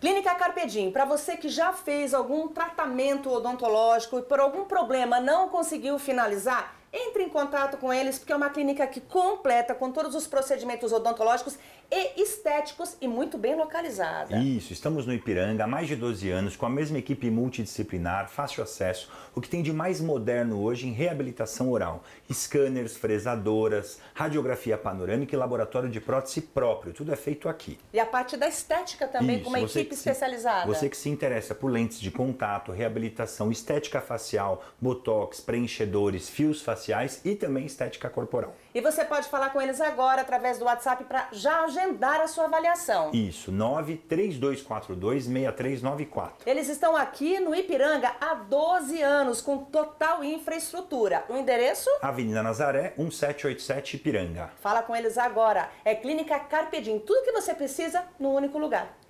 Clínica Carpedim, para você que já fez algum tratamento odontológico e por algum problema não conseguiu finalizar, entre em contato com eles, porque é uma clínica que completa com todos os procedimentos odontológicos e estéticos e muito bem localizada. Isso, estamos no Ipiranga há mais de 12 anos, com a mesma equipe multidisciplinar, fácil acesso, o que tem de mais moderno hoje em reabilitação oral. Scanners, fresadoras, radiografia panorâmica e laboratório de prótese próprio, tudo é feito aqui. E a parte da estética também, Isso, com uma equipe se, especializada. Você que se interessa por lentes de contato, reabilitação estética facial, botox, preenchedores, fios faciais, faciais e também estética corporal. E você pode falar com eles agora através do WhatsApp para já agendar a sua avaliação. Isso, 932426394. Eles estão aqui no Ipiranga há 12 anos, com total infraestrutura. O endereço? Avenida Nazaré, 1787 Ipiranga. Fala com eles agora. É Clínica Carpedim. Tudo que você precisa no único lugar.